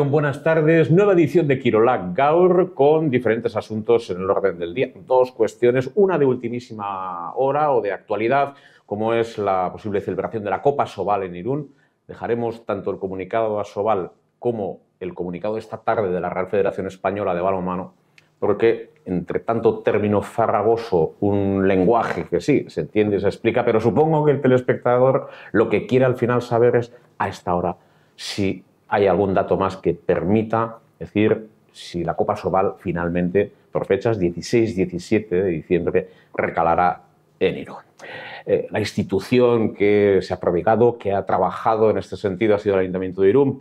un buenas tardes. Nueva edición de Quirolac Gaur con diferentes asuntos en el orden del día. Dos cuestiones, una de ultimísima hora o de actualidad, como es la posible celebración de la Copa Sobal en Irún. Dejaremos tanto el comunicado a Sobal como el comunicado de esta tarde de la Real Federación Española de Balonmano, porque entre tanto término farragoso, un lenguaje que sí, se entiende y se explica, pero supongo que el telespectador lo que quiere al final saber es a esta hora si hay algún dato más que permita decir si la Copa Sobal finalmente, por fechas 16-17 de diciembre, recalará en Irún. Eh, la institución que se ha prodigado, que ha trabajado en este sentido, ha sido el Ayuntamiento de Irún,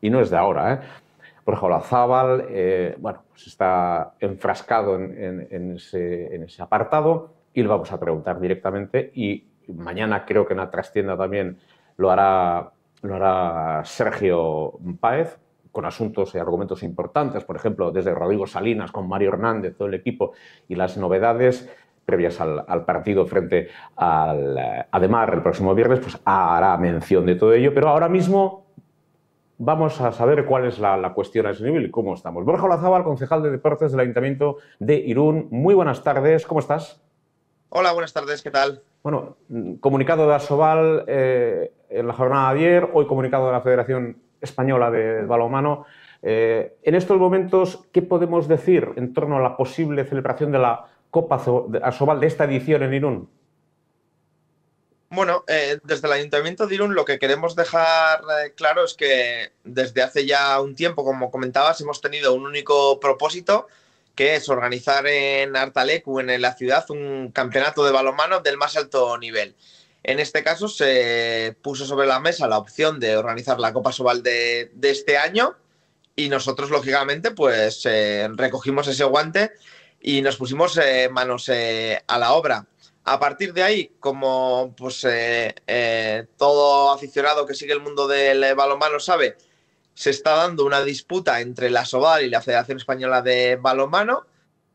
y no es de ahora. ¿eh? Por ejemplo, Zabal eh, bueno, pues está enfrascado en, ese, en ese apartado y lo vamos a preguntar directamente y mañana creo que en la trastienda también lo hará lo hará Sergio Páez, con asuntos y argumentos importantes, por ejemplo, desde Rodrigo Salinas con Mario Hernández, todo el equipo y las novedades previas al, partido frente al eh, Ademar el próximo viernes, pues hará mención de todo ello, pero ahora mismo vamos a saber cuál es la, cuestión a ese nivel y cómo estamos. Borja Lazábal, concejal de deportes del Ayuntamiento de Irún, muy buenas tardes, ¿cómo estás? Hola, buenas tardes, ¿qué tal? Bueno, comunicado de Asobal eh, en la jornada de ayer, hoy comunicado de la Federación Española de Balonmano. Eh, en estos momentos, ¿qué podemos decir en torno a la posible celebración de la Copa Asobal de esta edición en Irún? Bueno, eh, desde el Ayuntamiento de Irún lo que queremos dejar claro es que desde hace ya un tiempo, como comentabas, hemos tenido un único propósito que es organizar en Artalecu, en la ciudad, un campeonato de balonmano del más alto nivel. En este caso se puso sobre la mesa la opción de organizar la Copa Sobal de, este año y nosotros, lógicamente, pues eh, recogimos ese guante y nos pusimos eh, manos eh, a la obra. A partir de ahí, como pues, todo aficionado que sigue el mundo del balonmano sabe, se está dando una disputa entre la Soval y la Federación Española de Balonmano.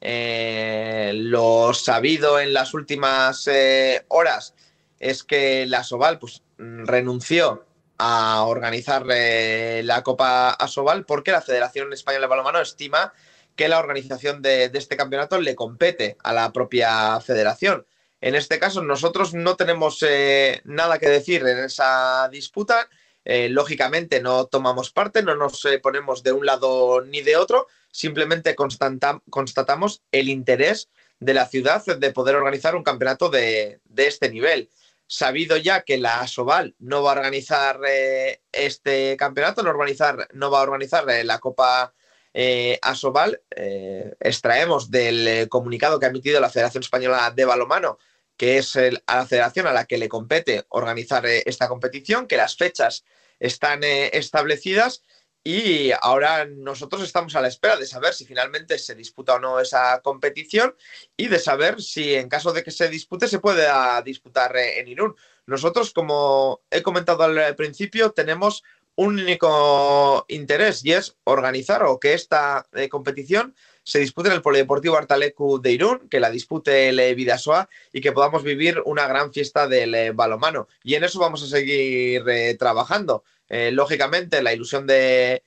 Eh, lo sabido en las últimas eh, horas es que la SOBAL pues, mm, renunció a organizar eh, la Copa Asobal porque la Federación Española de Balonmano estima que la organización de, este campeonato le compete a la propia federación. En este caso, nosotros no tenemos nada que decir en esa disputa. Eh, lógicamente no tomamos parte, no nos eh, ponemos de un lado ni de otro, simplemente constatamos el interés de la ciudad de poder organizar un campeonato de, este nivel. Sabido ya que la Asobal no va a organizar eh, este campeonato, no, organizar, no, va a organizar la Copa Asobal, extraemos del comunicado que ha emitido la Federación Española de Balomano que es la federación a la que le compete organizar eh, esta competición, que las fechas están eh, establecidas y ahora nosotros estamos a la espera de saber si finalmente se disputa o no esa competición y de saber si en caso de que se dispute se puede ah, disputar eh, en Irún. Nosotros, como he comentado al principio, tenemos un único interés y es organizar o que esta competición se dispute en el Polideportivo Artalecu de Irún, que la dispute el eh, Vidasoa y que podamos vivir una gran fiesta del eh, balomano. Y en eso vamos a seguir eh, trabajando. lógicamente, la ilusión de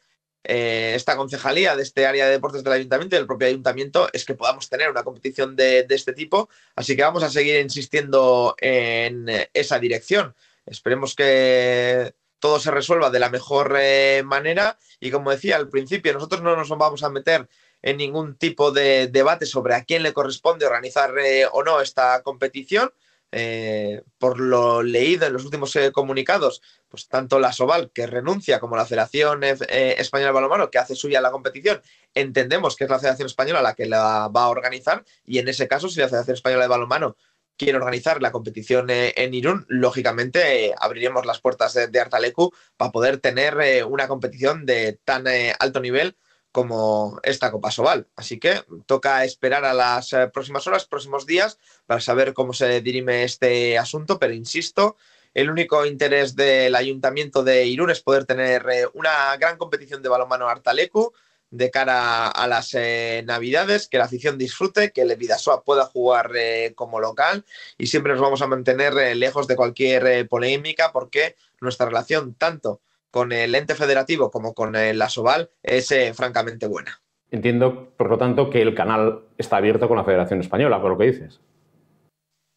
esta concejalía, de este área de deportes del ayuntamiento y del propio ayuntamiento es que podamos tener una competición de, este tipo. Así que vamos a seguir insistiendo en esa dirección. Esperemos que todo se resuelva de la mejor manera. Y como decía al principio, nosotros no nos vamos a meter en ningún tipo de debate sobre a quién le corresponde organizar eh, o no esta competición. Eh, por lo leído en los últimos eh, comunicados, pues tanto la Soval, que renuncia, como la Federación Española de Balonmano, que hace suya la competición, entendemos que es la Federación Española la que la va a organizar y en ese caso, si la Federación Española de Balonmano quiere organizar la competición en Irún, lógicamente abriremos las puertas de, Artalecu para poder tener una competición de tan alto nivel como esta Copa Sobal. Así que toca esperar a las eh, próximas horas, próximos días, para saber cómo se dirime este asunto, pero insisto, el único interés del Ayuntamiento de Irún es poder tener eh, una gran competición de balonmano Artalecu de cara a las eh, Navidades, que la afición disfrute, que el Vidasoa pueda jugar como local y siempre nos vamos a mantener lejos de cualquier polémica porque nuestra relación tanto con el ente federativo como con el SOVAL es eh, francamente buena. Entiendo, por lo tanto, que el canal está abierto con la Federación Española, por lo que dices.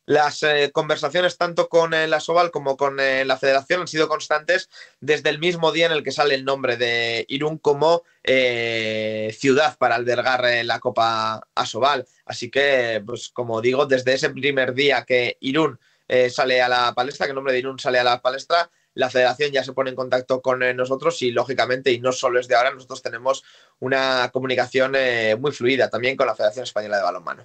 Las eh, conversaciones tanto con el la como con eh, la Federación han sido constantes desde el mismo día en el que sale el nombre de Irún como ciudad para albergar la Copa Asobal. Así que, pues como digo, desde ese primer día que Irún sale a la palestra, que el nombre de Irún sale a la palestra, la federación ya se pone en contacto con eh, nosotros y lógicamente, y no solo es de ahora, nosotros tenemos una comunicación eh, muy fluida también con la Federación Española de Balonmano.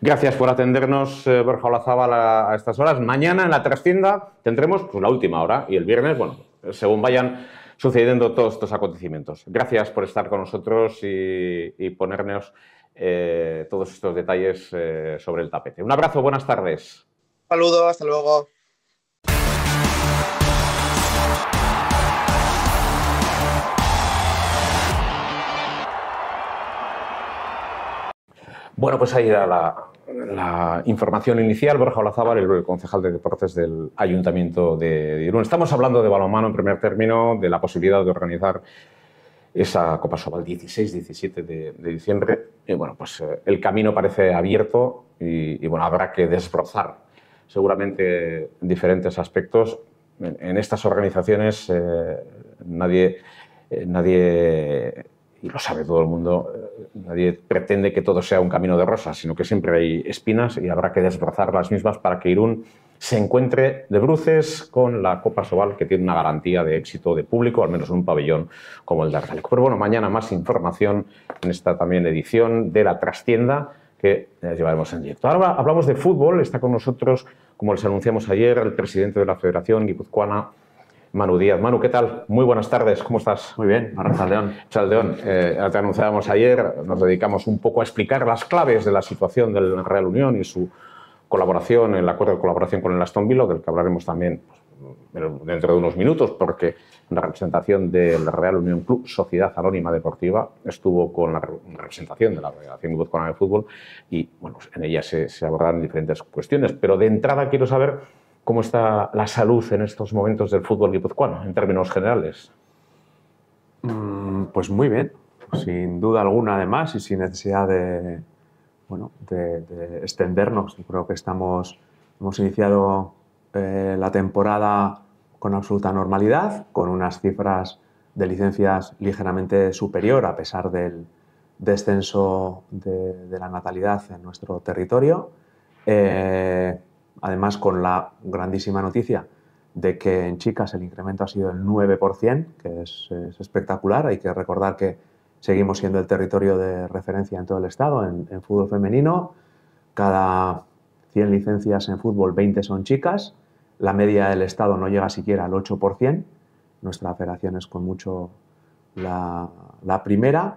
Gracias por atendernos, eh, Borja Olazábal, a, estas horas. Mañana en la trascienda tendremos pues, la última hora y el viernes, bueno, según vayan sucediendo todos estos acontecimientos. Gracias por estar con nosotros y, ponernos todos estos detalles sobre el tapete. Un abrazo, buenas tardes. Saludos, hasta luego. Bueno, pues ahí era la, información inicial. Borja Olazábal, el, concejal de deportes del Ayuntamiento de Irún. Estamos hablando de balonmano en primer término, de la posibilidad de organizar esa Copa Sobal 16-17 de, diciembre. Y bueno, pues eh, el camino parece abierto y, bueno, habrá que desbrozar seguramente diferentes aspectos. En, estas organizaciones eh, nadie, eh, nadie y lo sabe todo el mundo, eh, nadie pretende que todo sea un camino de rosas, sino que siempre hay espinas y habrá que desbrozar las mismas para que Irún se encuentre de bruces con la Copa Sobal, que tiene una garantía de éxito de público, al menos en un pabellón como el de Arcálico. Pero bueno, mañana más información en esta también edición de La Trastienda que llevaremos en directo. Ahora hablamos de fútbol, está con nosotros, como les anunciamos ayer, el presidente de la Federación Guipuzcoana Manu Díaz. Manu, ¿qué tal? Muy buenas tardes, ¿cómo estás? Muy bien, Arrachaldeón. Chaldeón, eh, te anunciábamos ayer, nos dedicamos un poco a explicar las claves de la situación del Real Unión y su colaboración, el acuerdo de colaboración con el Aston Villa, del que hablaremos también pues, dentro de unos minutos, porque la representación del Real Unión Club, Sociedad Anónima Deportiva, estuvo con la representación de la Federación Guzmán de Fútbol y bueno, pues, en ella se, se abordaron diferentes cuestiones. Pero de entrada quiero saber ¿Cómo está la salud en estos momentos del fútbol guipuzcoano, en términos generales? Mm, pues muy bien, sin duda alguna además y sin necesidad de, de, extendernos. creo que estamos, hemos iniciado eh, la temporada con absoluta normalidad, con unas cifras de licencias ligeramente superior a pesar del descenso de, la natalidad en nuestro territorio. Eh, además con la grandísima noticia de que en chicas el incremento ha sido el 9%, que es, espectacular. Hay que recordar que seguimos siendo el territorio de referencia en todo el estado en, fútbol femenino. Cada 100 licencias en fútbol, 20 son chicas. La media del estado no llega siquiera al 8%. Nuestra federación es con mucho la primera.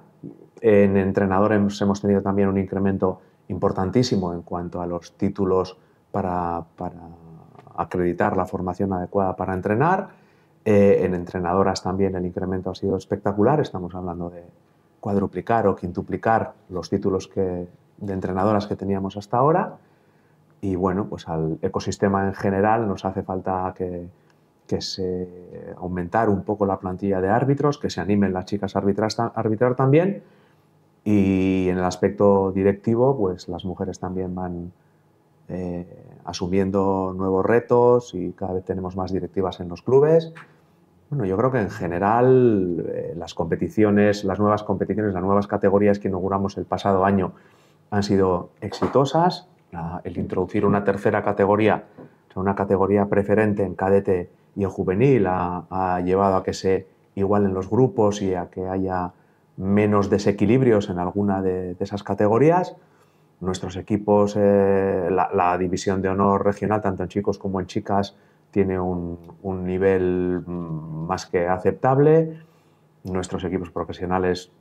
En entrenadores hemos tenido también un incremento importantísimo en cuanto a los títulos para, acreditar la formación adecuada para entrenar. Eh, en entrenadoras también el incremento ha sido espectacular, estamos hablando de cuadruplicar o quintuplicar los títulos de entrenadoras que teníamos hasta ahora. Y bueno, pues al ecosistema en general nos hace falta que, que se aumentar un poco la plantilla de árbitros, que se animen las chicas a arbitrar también. Y en el aspecto directivo, pues las mujeres también van, eh, asumiendo nuevos retos y cada vez tenemos más directivas en los clubes. Bueno, yo creo que en general eh, las competiciones, las nuevas competiciones, las nuevas categorías que inauguramos el pasado año han sido exitosas. el introducir una tercera categoría, una categoría preferente en cadete y en juvenil, ha, llevado a que se igualen los grupos y a que haya menos desequilibrios en alguna de esas categorías. Nuestros equipos, eh, la, división de honor regional, tanto en chicos como en chicas, tiene un nivel mm, más que aceptable. Nuestros equipos profesionales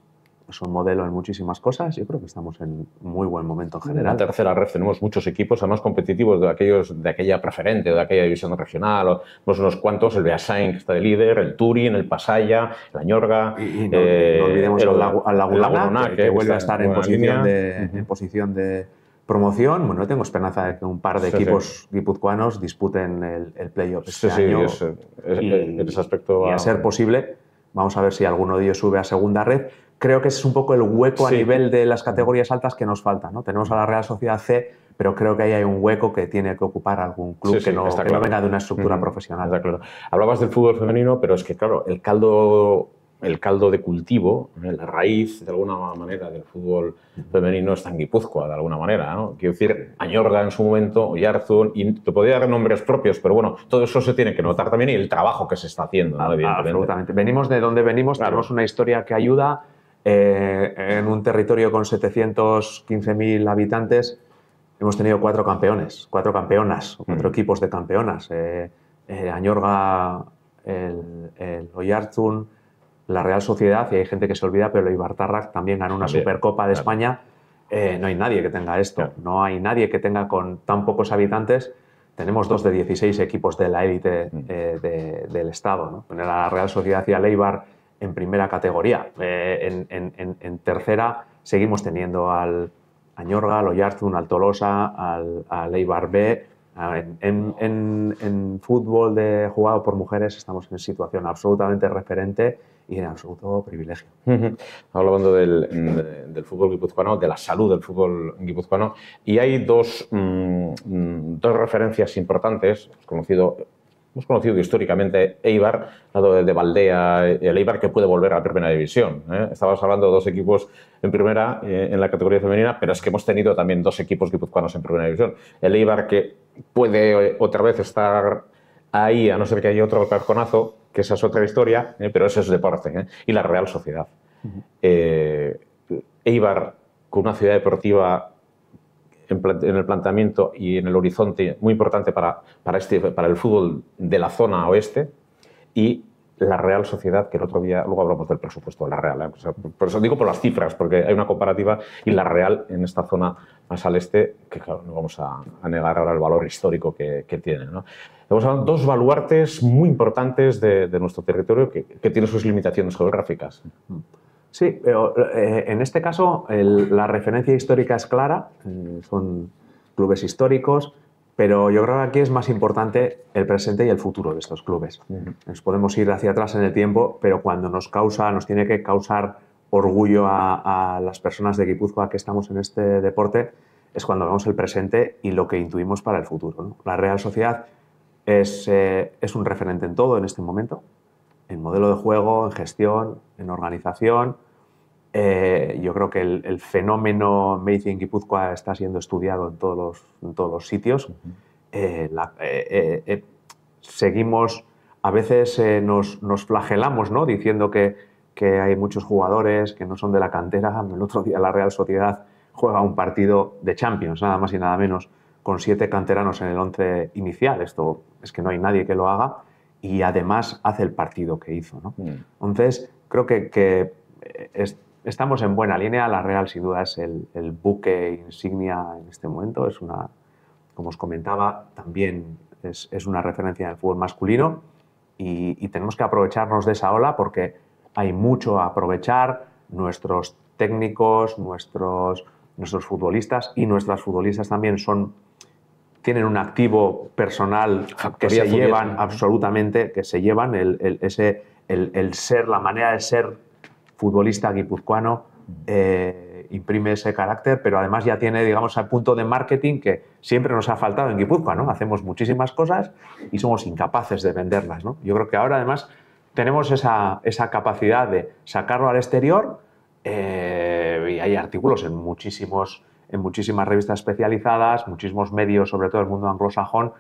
un modelo en muchísimas cosas. Yo creo que estamos en muy buen momento en general. En la tercera red tenemos muchos equipos, además competitivos de aquellos de aquella preferente, de aquella división regional. Tenemos unos cuantos, el Beasain, que está de líder, el Turin, el Pasaya, la Añorga. no, eh, olvidemos el, al Laguna, que, vuelve a estar en posición, de, posición de promoción. Bueno, tengo esperanza de que un par de equipos guipuzcoanos disputen el, playoff este año. en ese aspecto. Y a ser posible Vamos a ver si alguno de ellos sube a segunda red. Creo que ese es un poco el hueco a nivel de las categorías altas que nos falta. ¿no? Tenemos a la Real Sociedad C, pero creo que ahí hay un hueco que tiene que ocupar algún club que, no, venga de una estructura profesional. Hablabas del fútbol femenino, pero es que, claro, el caldo el caldo de cultivo, ¿eh? la raíz de alguna manera del fútbol femenino está en Guipúzcoa, de alguna manera. Quiero decir, Añorga en su momento, Oyarzun, y te podría dar nombres propios, pero bueno, todo eso se tiene que notar también y el trabajo que se está haciendo, ah, Absolutamente. Venimos de donde venimos, tenemos una historia que ayuda eh, en un territorio con 715.000 habitantes. Hemos tenido cuatro campeones, cuatro campeonas, cuatro mm. equipos de campeonas. Eh, Añorga, el, el Oyarzun, la Real Sociedad, y hay gente que se olvida, pero el también ganó una Supercopa de España. Eh, no hay nadie que tenga esto, no hay nadie que tenga con tan pocos habitantes. Tenemos dos de 16 equipos de la élite mm. eh, del Estado. ¿no? la Real Sociedad y al Eibar en primera categoría. Eh, en, tercera seguimos teniendo al Añorga, al Oyarzun, al Tolosa, al, al B. Ah, en, en, fútbol de jugado por mujeres estamos en situación absolutamente referente y en absoluto privilegio. Hablando del, del, fútbol guipuzcoano, de la salud del fútbol guipuzcoano, y hay dos, mm, mm, dos referencias importantes, conocido hemos conocido históricamente Eibar, lado de Valdea, el Eibar que puede volver a primera división. ¿eh? hablando de dos equipos en primera, eh, en la categoría femenina, pero es que hemos tenido también dos equipos guipuzcoanos en primera división. El Eibar que puede eh, otra vez estar ahí, a no ser que haya otro carconazo, que esa es otra historia, eh, pero eso es deporte, eh, y la Real Sociedad. Eh, Eibar, con una ciudad deportiva en, el planteamiento y en el horizonte muy importante para, para, este, para el fútbol de la zona oeste, y la Real Sociedad, que el otro día, luego hablamos del presupuesto de la Real, por eso digo por las cifras, porque hay una comparativa, y la Real en esta zona más al este, que claro, no vamos a, negar ahora el valor histórico que, que tiene. ¿no? Hemos hablado de dos baluartes muy importantes de, nuestro territorio que, tienen sus limitaciones geográficas. Sí, pero eh, en este caso la referencia histórica es clara, eh, son clubes históricos, pero yo creo que aquí es más importante el presente y el futuro de estos clubes. Nos podemos ir hacia atrás en el tiempo, pero cuando nos causa, nos tiene que causar orgullo a, las personas de Guipúzcoa que estamos en este deporte, es cuando vemos el presente y lo que intuimos para el futuro. La Real Sociedad eh, es, un referente en todo en este momento, en modelo de juego, en gestión, en organización. Eh, yo creo que el, fenómeno Meiji en Guipúzcoa está siendo estudiado en todos los, todos los sitios. Eh, seguimos, a veces nos, flagelamos ¿no? diciendo que, que, hay muchos jugadores que no son de la cantera. El otro día la Real Sociedad juega un partido de Champions, nada más y nada menos con siete canteranos en el once inicial. Esto es que no hay nadie que lo haga y además hace el partido que hizo. Mm. Entonces, creo que, eh, estamos en buena línea. La Real, sin duda, es el, buque insignia en este momento. Es una, como os comentaba, también es, una referencia del fútbol masculino y, tenemos que aprovecharnos de esa ola porque hay mucho a aprovechar. Nuestros técnicos, nuestros, nuestros futbolistas y nuestras futbolistas también son tienen un activo personal que se llevan absolutamente, que se llevan el, ese, el, ser, la manera de ser futbolista guipuzcoano. Eh, imprime ese carácter, pero además ya tiene, digamos, el punto de marketing que siempre nos ha faltado en Guipuzcoa. ¿no? Hacemos muchísimas cosas y somos incapaces de venderlas, ¿no? Yo creo que ahora además tenemos esa, capacidad de sacarlo al exterior eh, y hay artículos en muchísimos en muchísimas revistas especializadas, muchísimos medios, sobre todo el mundo anglosajón,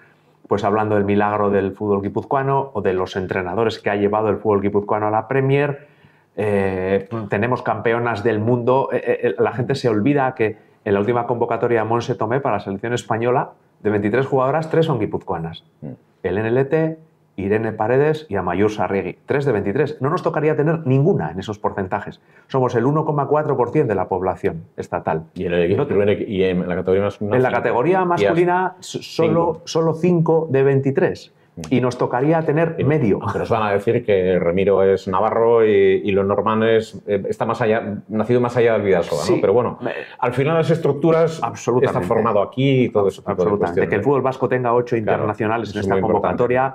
pues hablando del milagro del fútbol guipuzcoano o de los entrenadores que ha llevado el fútbol guipuzcoano a la Premier. Eh, tenemos campeonas del mundo. Eh, eh, la gente se olvida que en la última convocatoria de Monse Tomé para la selección española, de 23 jugadoras, tres son guipuzcoanas. Mm. El NLT, Irene Paredes y Amayur Sarregui. 3 de 23. No nos tocaría tener ninguna en esos porcentajes. Somos el 1,4% de la población estatal. Y, en la categoría masculina. En la categoría masculina, solo 5 cinco de 23 y nos tocaría tener medio. Pero van a decir que Ramiro es navarro y, los normanes eh, está más allá, nacido más allá del Vidasoa, ¿no? Pero bueno, al final las estructuras absolutamente, han formado aquí y todo eso. Absolutamente. que el fútbol vasco tenga ocho internacionales en esta convocatoria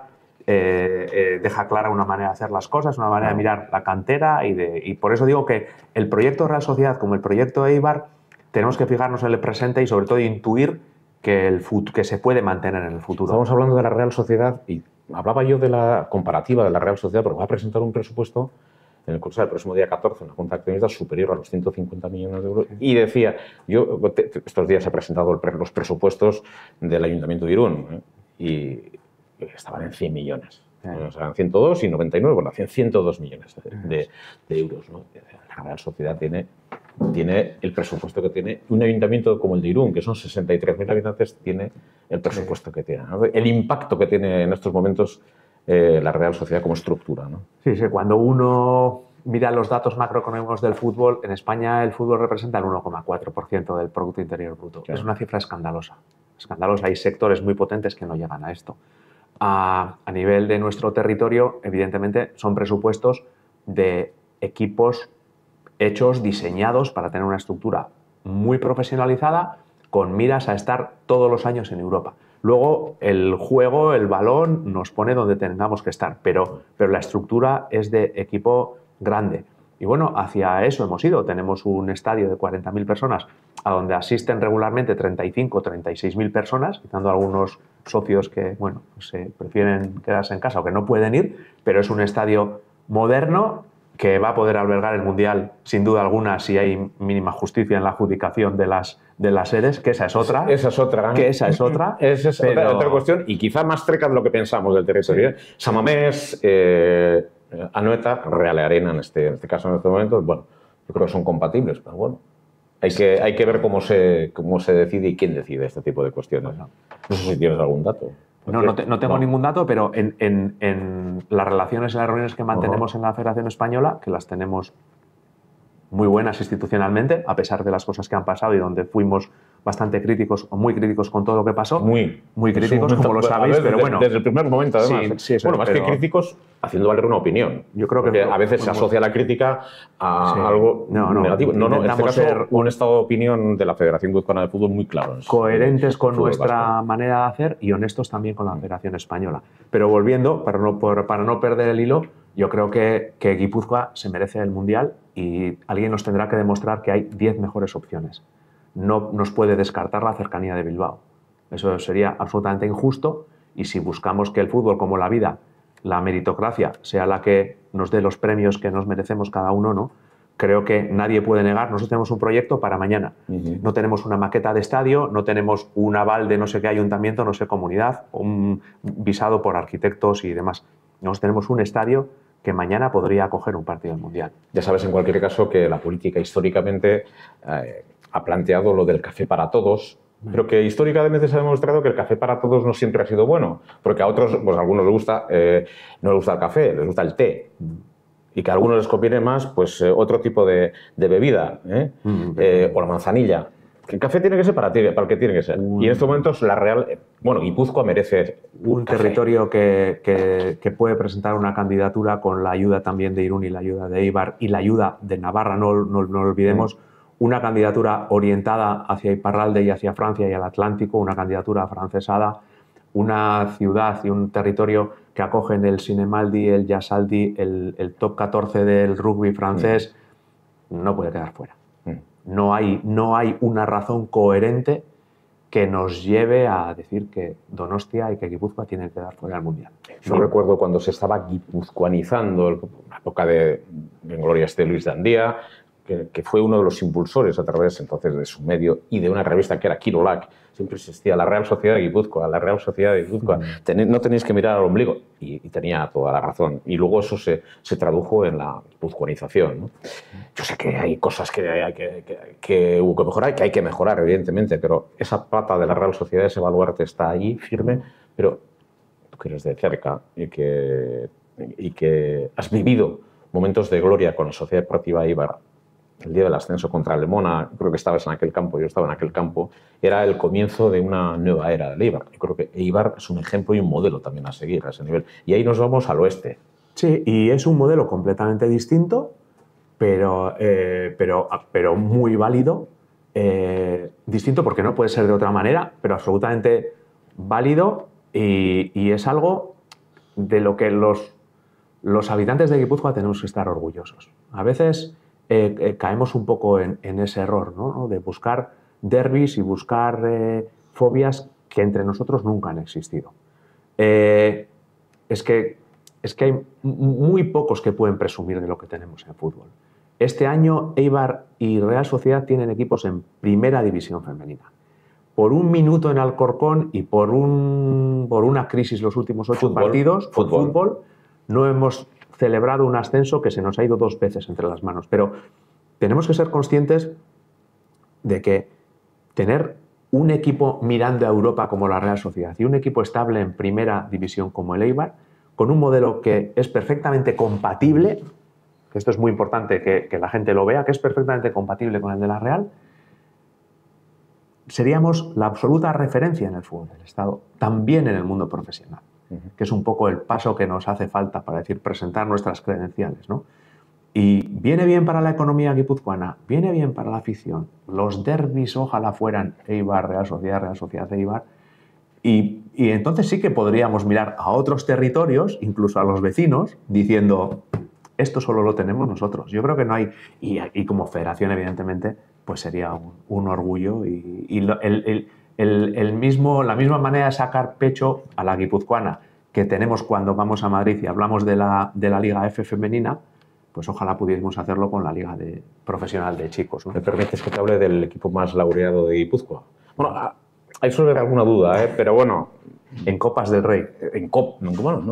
eh, eh, deja clara una manera de hacer las cosas, una manera de mirar la cantera y, por eso digo que el proyecto Real Sociedad como el proyecto Eibar tenemos que fijarnos en el presente y sobre todo intuir que, el que se puede mantener en el futuro. Estamos hablando de la Real Sociedad y hablaba yo de la comparativa de la Real Sociedad, pero va a presentar un presupuesto en el curso del próximo día 14 una la Junta superior a los 150 millones de euros. Y decía, yo estos días he presentado los presupuestos del Ayuntamiento de Irún ¿eh? y estaban en 100 millones. O sea, 102 y 99, bueno, hacían 102 millones de, euros. La Real Sociedad tiene, tiene el presupuesto que tiene. Un ayuntamiento como el de Irún, que son 63.000 habitantes, tiene el presupuesto que tiene. El impacto que tiene en estos momentos eh, la Real Sociedad como estructura. Sí, sí, cuando uno mira los datos macroeconómicos del fútbol, en España el fútbol representa el 1,4% del Producto Interior Bruto. Es una cifra escandalosa. Escandalosa. Hay sectores muy potentes que no llegan a esto a, nivel de nuestro territorio, evidentemente son presupuestos de equipos hechos, diseñados para tener una estructura muy profesionalizada con miras a estar todos los años en Europa. Luego el juego, el balón, nos pone donde tengamos que estar, pero, pero la estructura es de equipo grande. Y bueno, hacia eso hemos ido. Tenemos un estadio de 40.000 personas a donde asisten regularmente 35 o 36 mil personas, quitando algunos socios que bueno, pues, prefieren quedarse en casa o que no pueden ir, pero es un estadio moderno que va a poder albergar el Mundial, sin duda alguna, si hay mínima justicia en la adjudicación de las, de las sedes, que esa es otra. Esa es otra. Que esa es otra. es otra, cuestión, y quizá más treca de lo que pensamos del territorio. ¿eh? Samamés, eh, Anoeta, Real Arena, en este, en este caso, en este momento, bueno, yo creo que son compatibles, pero bueno, hay que, hay que ver cómo se, cómo se decide y quién decide este tipo de cuestiones. No, sé si tienes algún dato. No, tengo ningún dato, pero en, en, en, las relaciones y las reuniones que mantenemos en la Federación Española, que las tenemos muy buenas institucionalmente, a pesar de las cosas que han pasado y donde fuimos bastante críticos o muy críticos con todo lo que pasó. Muy. Muy críticos, como lo sabéis, pero bueno. Desde, el primer momento, además. ¿eh? bueno, más que críticos, haciendo valer una opinión. Yo creo que. a veces se asocia la crítica a algo negativo. No, no, en este caso, un estado de opinión de la Federación Guipuzcoana de Fútbol muy claro. Coherentes con nuestra manera de hacer y honestos también con la mm. Federación Española. Pero volviendo, para no, para no perder el hilo, yo creo que, que Guipúzcoa se merece el Mundial y alguien nos tendrá que demostrar que hay 10 mejores opciones no nos puede descartar la cercanía de Bilbao. Eso sería absolutamente injusto y si buscamos que el fútbol, como la vida, la meritocracia sea la que nos dé los premios que nos merecemos cada uno, ¿no? Creo que nadie puede negar, nosotros tenemos un proyecto para mañana. No tenemos una maqueta de estadio, no tenemos un aval de no sé qué ayuntamiento, no sé comunidad, un visado por arquitectos y demás. Nosotros tenemos un estadio que mañana podría acoger un partido del Mundial. Ya sabes, en cualquier caso, que la política históricamente eh, ha planteado lo del café para todos, pero que históricamente se ha demostrado que el café para todos no siempre ha sido bueno, porque a otros, pues a algunos les gusta, eh, no les gusta el café, les gusta el té. Y que a algunos les conviene más, pues eh, otro tipo de, bebida, ¿eh? mm, o la manzanilla. El café tiene que ser para, ti, para el que tiene que ser. y en estos momentos la Real, bueno, Guipúzcoa merece... Un territorio que, puede presentar una candidatura con la ayuda también de Irún y la ayuda de Eibar y la ayuda de Navarra, no, lo olvidemos, mm una candidatura orientada hacia Iparralde y hacia Francia y al Atlántico, una candidatura francesada, una ciudad y un territorio que acogen el Cinemaldi, el Yasaldi, el, top 14 del rugby francés, mm. no puede quedar fuera. Mm. No, hay, no hay una razón coherente que nos lleve a decir que Donostia y que Guipúzcoa tienen que quedar fuera al Mundial. Yo recuerdo cuando se estaba guipuzcoanizando, la época de en Gloria este Luis Dandía, que, fue uno de los impulsores a través entonces de su medio y de una revista que era Kirolac, siempre existía la Real Sociedad de Guipúzcoa, la Real Sociedad de Guipúzcoa, mm. no tenéis que mirar al ombligo, y, tenía toda la razón. Y luego eso se, se tradujo en la guipuzcoanización. Yo sé que hay cosas que, hay, que, que, hubo que mejorar, que hay que mejorar, evidentemente, pero esa pata de la Real Sociedad, ese baluarte está ahí, firme, pero tú que eres de cerca y que, y que has vivido momentos de gloria con la Sociedad Deportiva Ibar el día del ascenso contra Lemona, creo que estabas en aquel campo, yo estaba en aquel campo, era el comienzo de una nueva era del Eibar. Yo creo que Eibar es un ejemplo y un modelo también a seguir a ese nivel. Y ahí nos vamos al oeste. Sí, y es un modelo completamente distinto, pero, eh, pero, ah, pero muy válido. Eh, distinto porque no puede ser de otra manera, pero absolutamente válido y, y es algo de lo que los, los habitantes de Guipúzcoa tenemos que estar orgullosos. A veces eh, eh, caemos un poco en, ese error, ¿no? De buscar derbis y buscar eh, fobias que entre nosotros nunca han existido. es, que, es que hay muy pocos que pueden presumir de lo que tenemos en fútbol. Este año Eibar y Real Sociedad tienen equipos en primera división femenina. Por un minuto en Alcorcón y por, un, por una crisis los últimos ocho partidos, fútbol. fútbol, no hemos celebrado un ascenso que se nos ha ido dos veces entre las manos. Pero tenemos que ser conscientes de que tener un equipo mirando a Europa como la Real Sociedad y un equipo estable en primera división como el Eibar, con un modelo que es perfectamente compatible, que esto es muy importante que, que la gente lo vea, que es perfectamente compatible con el de la Real, seríamos la absoluta referencia en el fútbol del Estado, también en el mundo profesional que es un poco el paso que nos hace falta para decir presentar nuestras credenciales. ¿no? Y viene bien para la economía guipuzcoana, viene bien para la afición. Los derbis ojalá fueran Eibar, Real Sociedad, Real Sociedad Eibar. Y, entonces sí que podríamos mirar a otros territorios, incluso a los vecinos, diciendo, esto solo lo tenemos nosotros. Yo creo que no hay, y, y como federación evidentemente, pues sería un, orgullo y, el, el, mismo, la misma manera de sacar pecho a la guipuzcoana que tenemos cuando vamos a Madrid y hablamos de la, de la Liga F femenina, pues ojalá pudiésemos hacerlo con la Liga de, Profesional de Chicos. ¿Me permites que te hable del equipo más laureado de Guipúzcoa? Bueno, hay ah, suele alguna duda, ¿eh? pero bueno. En Copas del Rey. En Copas,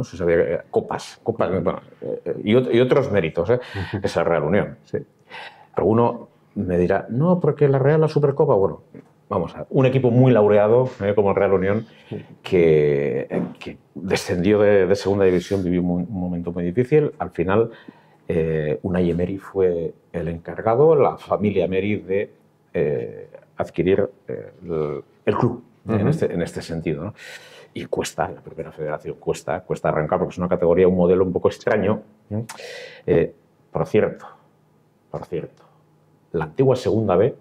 se sabía. Eh, Copas, Copas bueno, eh, y, otros méritos, ¿eh? esa Real Unión. Alguno me dirá, no, porque la Real la Supercopa, bueno, vamos, a un equipo muy laureado, eh, como el Real Unión, eh, que, descendió de, segunda división, vivió un, momento muy difícil. Al final, eh, Unai Emery fue el encargado, la familia Emery, de eh, adquirir el, club, en, este, este, sentido. Y cuesta, la primera federación cuesta, cuesta arrancar, porque es una categoría, un modelo un poco extraño. por cierto, por cierto, la antigua segunda B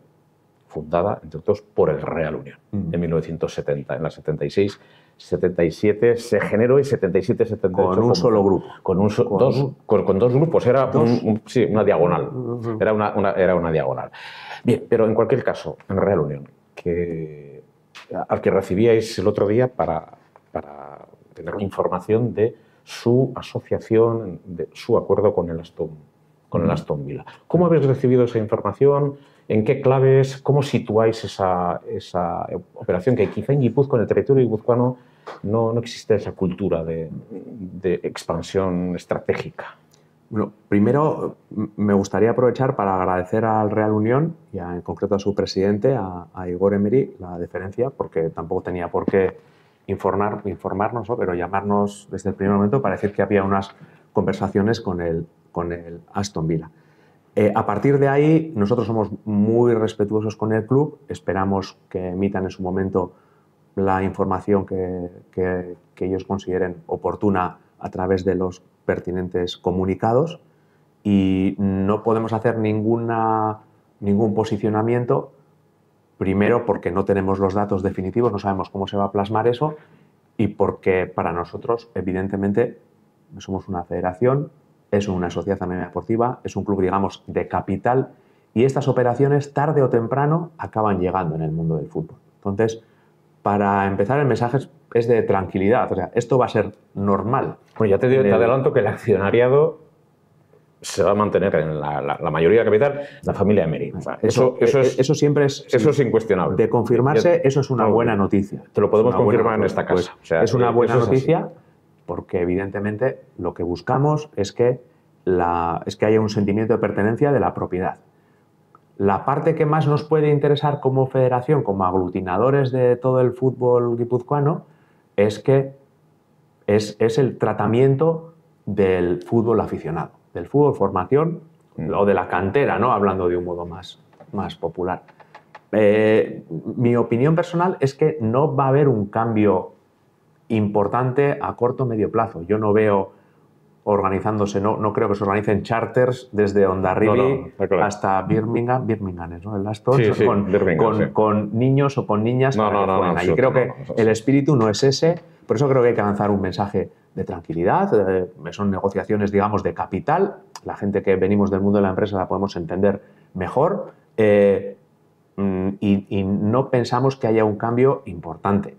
fundada, entre otros, por el Real Unión en 1970. En la 76, 77 se generó y 77, 78. Con un solo grupo. Con, dos, grupos. Era una diagonal. Era una, diagonal. Bien, pero en cualquier caso, en Real Unión, que, al que recibíais el otro día para, para tener información de su asociación, de su acuerdo con el Aston, con el Aston Villa. ¿Cómo habéis recibido esa información? ¿En qué claves, cómo situáis esa, esa operación? Que quizá en Guipúzcoa, en el territorio guipuzcoano, no, no existe esa cultura de, de, expansión estratégica. Bueno, primero me gustaría aprovechar para agradecer al Real Unión y en concreto a su presidente, a, a, Igor Emery, la deferencia, porque tampoco tenía por qué informar, informarnos, pero llamarnos desde el primer momento para decir que había unas conversaciones con el, con el Aston Villa. Eh, a partir de ahí, nosotros somos muy respetuosos con el club, esperamos que emitan en su momento la información que, ellos consideren oportuna a través de los pertinentes comunicados y no podemos hacer ningún posicionamiento, primero porque no tenemos los datos definitivos, no sabemos cómo se va a plasmar eso y porque para nosotros, evidentemente, somos una federación, es una sociedad anónima deportiva, es un club, digamos, de capital y estas operaciones tarde o temprano acaban llegando en el mundo del fútbol. Entonces, para empezar, el mensaje es de tranquilidad, o sea, esto va a ser normal. Bueno, ya te, digo, te adelanto que el accionariado se va a mantener en la, mayoría de capital la familia de Emery. eso, eh, eso, siempre es, eso es incuestionable. De confirmarse, eso es una buena noticia. Te lo podemos confirmar en esta casa. es una buena noticia porque evidentemente lo que buscamos es que, es que haya un sentimiento de pertenencia de la propiedad. La parte que más nos puede interesar como federación, como aglutinadores de todo el fútbol guipuzcoano, es que es, el tratamiento del fútbol aficionado, del fútbol formación mm. o de la cantera, ¿no? hablando de un modo más, más popular. Eh, mi opinión personal es que no va a haber un cambio importante a corto o medio plazo. Yo no veo organizándose, no, no creo que se organicen charters desde Ondarribi hasta Birmingham, Birmingham ¿no? El con, niños o con niñas no, creo que el espíritu no es ese, por eso creo que hay que lanzar un mensaje de tranquilidad, eh, son negociaciones, digamos, de capital, la gente que venimos del mundo de la empresa la podemos entender mejor, eh, mm, y, y no pensamos que haya un cambio importante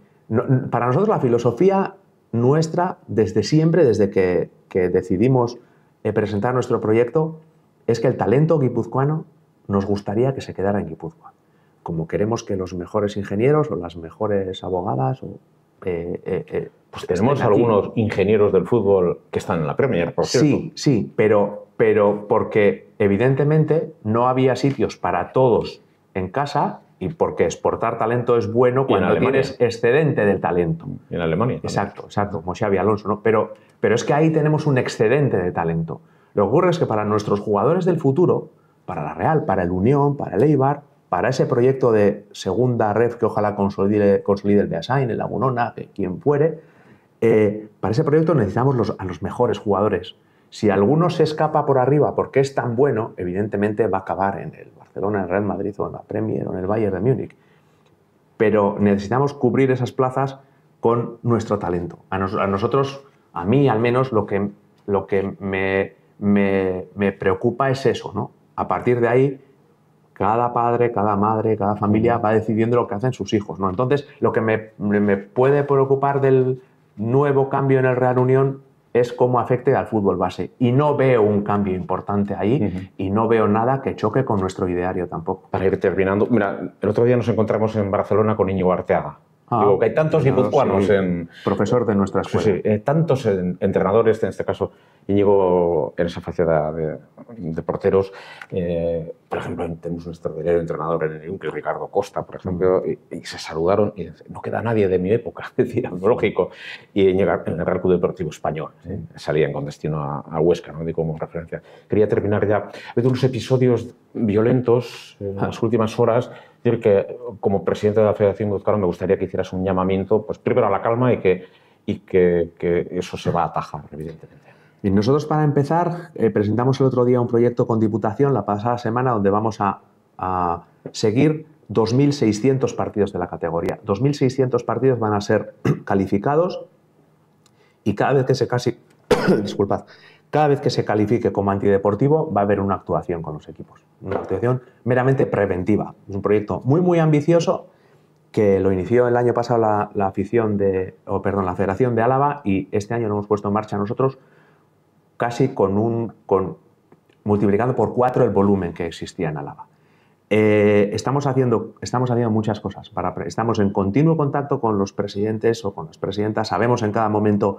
para nosotros la filosofía nuestra, desde siempre, desde que, decidimos eh, presentar nuestro proyecto, es que el talento guipuzcoano nos gustaría que se quedara en Guipúzcoa. Como queremos que los mejores ingenieros o las mejores abogadas o eh, eh, pues, pues tenemos algunos ingenieros del fútbol que están en la Premier, por cierto. Sí, sí, pero, pero porque evidentemente no había sitios para todos en casa y porque exportar talento es bueno cuando tienes excedente de talento. en Alemania. Exacto, exacto, como Xavi Alonso, ¿no? Pero, pero es que ahí tenemos un excedente de talento. Lo que ocurre es que para nuestros jugadores del futuro, para la Real, para el Unión, para el Eibar, para ese proyecto de segunda red que ojalá consolide, consolide el Beasain, el Lagunona, que quien fuere, eh, para ese proyecto necesitamos a los mejores jugadores. Si alguno se escapa por arriba porque es tan bueno, evidentemente va a acabar en el Barcelona, en el Real Madrid o en la Premier o en el Bayern de Múnich. Pero necesitamos cubrir esas plazas con nuestro talento. A, nosotros, a mí al menos, lo que, lo que me, preocupa es eso. ¿no? A partir de ahí, cada padre, cada madre, cada familia va decidiendo lo que hacen sus hijos. ¿no? Entonces, lo que me, me puede preocupar del nuevo cambio en el Real Unión es cómo afecte al fútbol base. Y no veo un cambio importante ahí y no veo nada que choque con nuestro ideario tampoco. Para ir terminando, mira, el otro día nos encontramos en Barcelona con Íñigo Arteaga. Ah. Digo, que hay tantos guipuzcoanos en... Profesor de nuestra escuela. Sí, sí, eh, tantos entrenadores, en este caso Íñigo, en esa faceta de, de porteros. Eh, por ejemplo, tenemos un extraordinario entrenador en el que es Ricardo Costa, por ejemplo, y, se saludaron y no queda nadie de mi época, es decir, lógico. Y en el, en el Club Deportivo Español, ¿eh? salían con destino a, Huesca, ¿no? Digo como referencia. Quería terminar ya. Ha unos episodios violentos en ah. las últimas horas decir que como presidente de la Federación Guipuzcoana me gustaría que hicieras un llamamiento, pues primero a la calma y que, y que eso se va a atajar, evidentemente. Nosotros, para empezar, eh, presentamos el otro día un proyecto con Diputación la pasada semana donde vamos a, seguir 2.600 partidos de la categoría. 2.600 partidos van a ser calificados y cada vez que se casi, disculpad, cada vez que se califique como antideportivo va a haber una actuación con los equipos, una actuación meramente preventiva. Es un proyecto muy muy ambicioso que lo inició el año pasado la, afición de, o perdón, la Federación de Álava y este año lo hemos puesto en marcha nosotros casi con un, con, multiplicando por cuatro el volumen que existía en Álava. lava eh, estamos, haciendo, estamos haciendo muchas cosas. Para, estamos en continuo contacto con los presidentes o con las presidentas. Sabemos en cada momento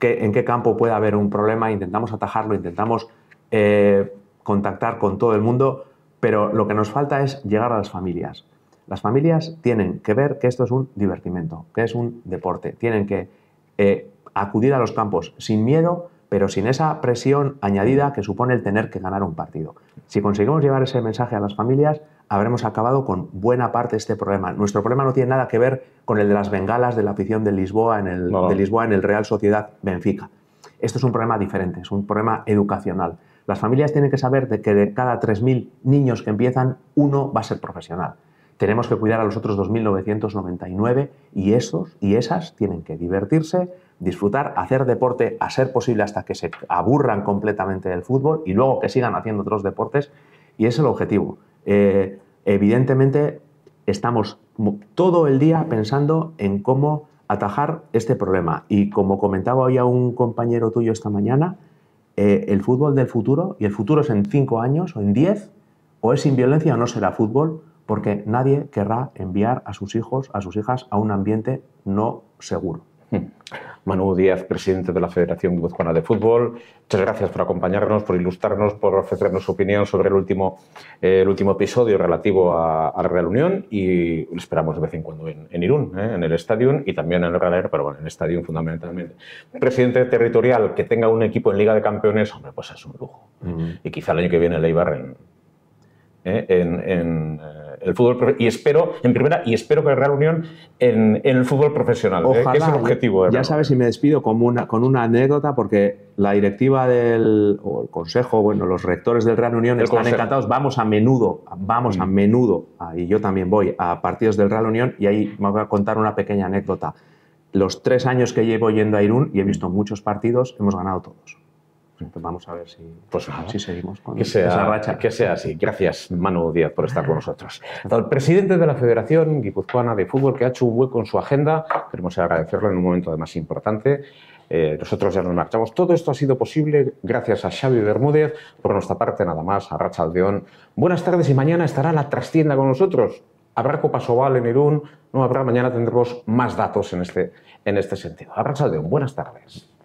en qué campo puede haber un problema. Intentamos atajarlo, intentamos eh, contactar con todo el mundo. Pero lo que nos falta es llegar a las familias. Las familias tienen que ver que esto es un divertimento, que es un deporte. Tienen que eh, acudir a los campos sin miedo pero sin esa presión añadida que supone el tener que ganar un partido. Si conseguimos llevar ese mensaje a las familias, habremos acabado con buena parte de este problema. Nuestro problema no tiene nada que ver con el de las bengalas de la afición de Lisboa en el, Real Sociedad Benfica. Esto es un problema diferente, es un problema educacional. Las familias tienen que saber de que de cada 3.000 niños que empiezan, uno va a ser profesional. Tenemos que cuidar a los otros 2.999 y esos y esas tienen que divertirse, disfrutar, hacer deporte a ser posible hasta que se aburran completamente del fútbol y luego que sigan haciendo otros deportes y es el objetivo. Eh, evidentemente estamos todo el día pensando en cómo atajar este problema y como comentaba hoy a un compañero tuyo esta mañana, eh, el fútbol del futuro y el futuro es en cinco años o en 10 o es sin violencia o no será fútbol porque nadie querrá enviar a sus hijos, a sus hijas a un ambiente no seguro. Manu Díaz, presidente de la Federación Guipuzcoana de Fútbol. Muchas gracias por acompañarnos, por ilustrarnos, por ofrecernos su opinión sobre el último, eh, el último episodio relativo a, la Real Unión y esperamos de vez en cuando en, Irún, eh, en el estadio y también en el Real Air, pero bueno, en el estadio fundamentalmente. Presidente territorial que tenga un equipo en Liga de Campeones, hombre, pues es un lujo. Mm. Y quizá el año que viene el Eibar en, ¿eh? en, eh, el fútbol y espero en primera y espero que el Real Unión en, el fútbol profesional, ¿eh? es el objetivo. Ya, sabes, si me despido con una, con una anécdota porque la directiva del consejo, bueno, los rectores del Real Unión están encantados. Vamos a menudo, vamos a mm. menudo, ah, y yo también voy a partidos del Real Unión y ahí me voy a contar una pequeña anécdota los tres años que llevo yendo a Irún y he visto muchos partidos, hemos ganado todos vamos a ver si, pues si seguimos con que sea, esa racha. Que sea así. Gracias, Manu Díaz, por estar con nosotros. El presidente de la Federación Guipuzcoana de Fútbol, que ha hecho un hueco en su agenda, queremos agradecerlo en un momento además importante. Eh, nosotros ya nos marchamos. Todo esto ha sido posible gracias a Xavi Bermúdez. Por nuestra parte, nada más, a Racha Aldeón. Buenas tardes y mañana estará la trastienda con nosotros. Habrá Copa Sobal en Irún, no habrá, mañana tendremos más datos en este, en este sentido. Arracha Aldeón, buenas tardes.